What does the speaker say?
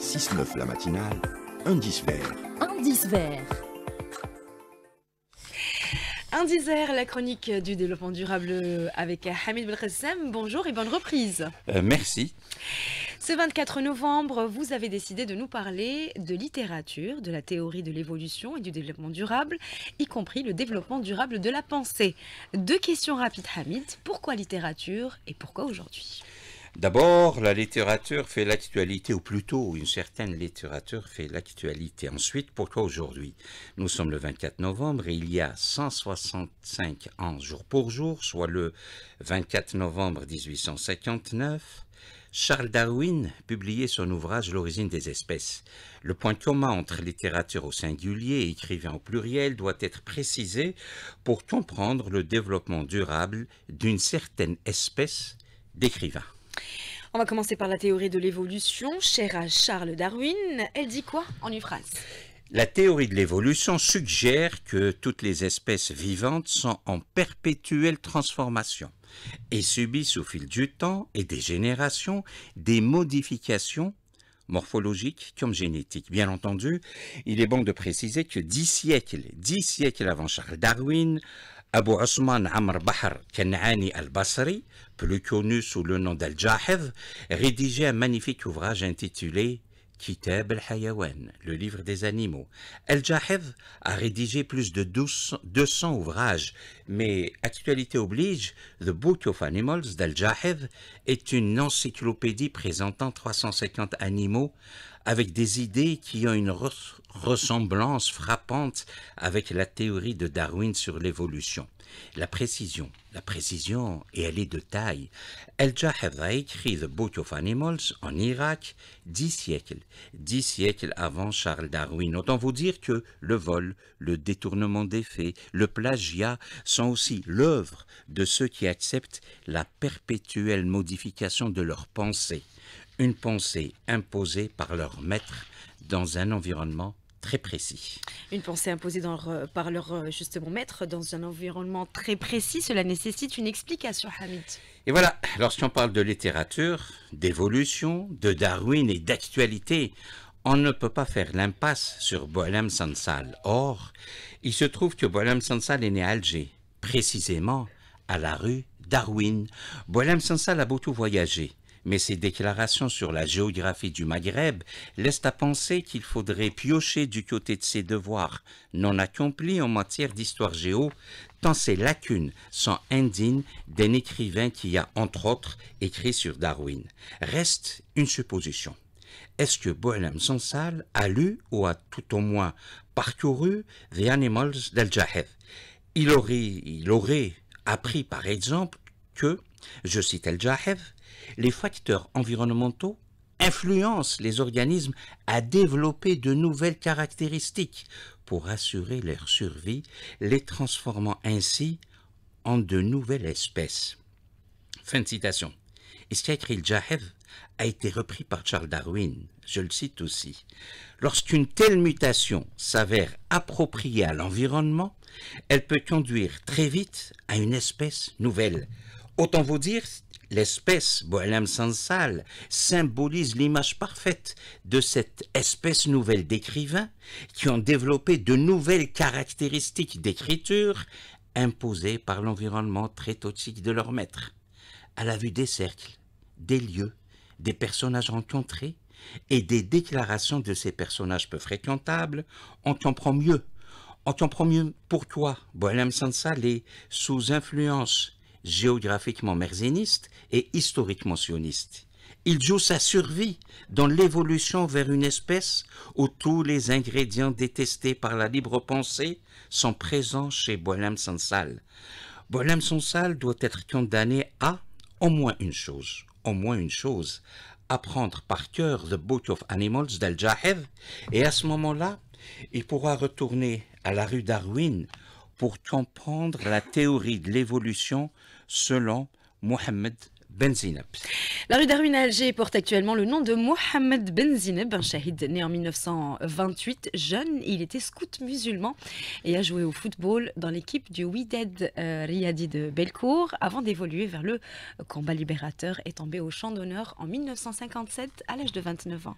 6-9 la matinale, indice vert. Indice vert. Un vert, la chronique du développement durable avec Hamid Belkhassem. Bonjour et bonne reprise. Euh, merci. Ce 24 novembre, vous avez décidé de nous parler de littérature, de la théorie de l'évolution et du développement durable, y compris le développement durable de la pensée. Deux questions rapides, Hamid. Pourquoi littérature et pourquoi aujourd'hui D'abord, la littérature fait l'actualité, ou plutôt une certaine littérature fait l'actualité. Ensuite, pourquoi aujourd'hui Nous sommes le 24 novembre et il y a 165 ans jour pour jour, soit le 24 novembre 1859, Charles Darwin publiait son ouvrage L'origine des espèces. Le point commun entre littérature au singulier et écrivain au pluriel doit être précisé pour comprendre le développement durable d'une certaine espèce d'écrivain. On va commencer par la théorie de l'évolution, chère à Charles Darwin. Elle dit quoi en une phrase la théorie de l'évolution suggère que toutes les espèces vivantes sont en perpétuelle transformation et subissent au fil du temps et des générations des modifications morphologiques comme génétiques. Bien entendu, il est bon de préciser que dix siècles, dix siècles avant Charles Darwin, Abu Osman Amr Bahr, Kenani al-Basri, plus connu sous le nom dal jahid rédigeait un magnifique ouvrage intitulé Kitab al-Hayawan, le livre des animaux. al Al-Jahid a rédigé plus de 200 ouvrages, mais actualité oblige, The Book of Animals dal d'Al-Jahid est une encyclopédie présentant 350 animaux avec des idées qui ont une ressemblance frappante avec la théorie de Darwin sur l'évolution. La précision, la précision, et elle est de taille. El-Jahed a écrit The Book of Animals en Irak dix siècles, dix siècles avant Charles Darwin. Autant vous dire que le vol, le détournement des faits, le plagiat sont aussi l'œuvre de ceux qui acceptent la perpétuelle modification de leur pensée une pensée imposée par leur maître dans un environnement très précis. Une pensée imposée par leur euh, justement maître dans un environnement très précis, cela nécessite une explication, Hamid. Et voilà, lorsqu'on parle de littérature, d'évolution, de Darwin et d'actualité, on ne peut pas faire l'impasse sur Boalem Sansal. Or, il se trouve que Boalem Sansal est né à Alger, précisément à la rue Darwin. Boalem Sansal a beaucoup voyagé mais ses déclarations sur la géographie du Maghreb laissent à penser qu'il faudrait piocher du côté de ses devoirs non accomplis en matière d'histoire géo, tant ces lacunes sont indignes d'un écrivain qui a, entre autres, écrit sur Darwin. Reste une supposition. Est-ce que Boelem Sansal a lu ou a tout au moins parcouru The Animals del Jahed il aurait, il aurait appris par exemple que, je cite El Jahev, les facteurs environnementaux influencent les organismes à développer de nouvelles caractéristiques pour assurer leur survie, les transformant ainsi en de nouvelles espèces. Fin de citation. Jahev a été repris par Charles Darwin, je le cite aussi. Lorsqu'une telle mutation s'avère appropriée à l'environnement, elle peut conduire très vite à une espèce nouvelle, Autant vous dire, l'espèce Boalem Sansal symbolise l'image parfaite de cette espèce nouvelle d'écrivains qui ont développé de nouvelles caractéristiques d'écriture imposées par l'environnement très toxique de leur maître, à la vue des cercles, des lieux, des personnages rencontrés et des déclarations de ces personnages peu fréquentables, on comprend mieux. On comprend mieux pour toi. Boalem Sansal est sous influence géographiquement merséniste et historiquement sioniste. Il joue sa survie dans l'évolution vers une espèce où tous les ingrédients détestés par la libre pensée sont présents chez Boilem Sansal. Boilem Sansal doit être condamné à au moins une chose, au moins une chose, apprendre par cœur The Book of Animals d'Al-Jahev, et à ce moment-là, il pourra retourner à la rue Darwin pour comprendre la théorie de l'évolution selon Mohamed ben Zineb. La rue Darwin Alger porte actuellement le nom de Mohamed Ben Zineb, un né en 1928. Jeune, il était scout musulman et a joué au football dans l'équipe du Wydad euh, Riyadi de Belcourt avant d'évoluer vers le combat libérateur et tombé au champ d'honneur en 1957 à l'âge de 29 ans.